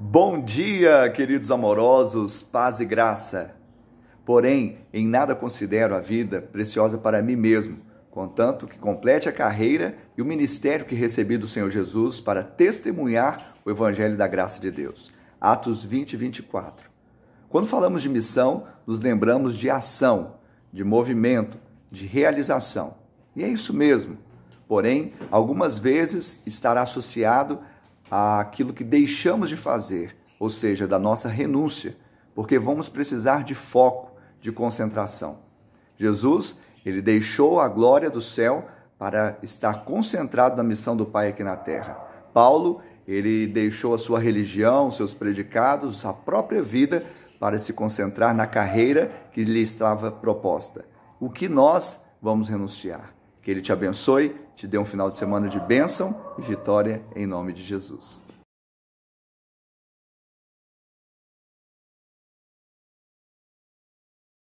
Bom dia, queridos amorosos, paz e graça. Porém, em nada considero a vida preciosa para mim mesmo, contanto que complete a carreira e o ministério que recebi do Senhor Jesus para testemunhar o Evangelho da graça de Deus. Atos 20, 24. Quando falamos de missão, nos lembramos de ação, de movimento, de realização. E é isso mesmo. Porém, algumas vezes estará associado aquilo que deixamos de fazer, ou seja, da nossa renúncia, porque vamos precisar de foco, de concentração. Jesus, ele deixou a glória do céu para estar concentrado na missão do Pai aqui na terra. Paulo, ele deixou a sua religião, seus predicados, a própria vida para se concentrar na carreira que lhe estava proposta. O que nós vamos renunciar? Que Ele te abençoe, te dê um final de semana de bênção e vitória em nome de Jesus.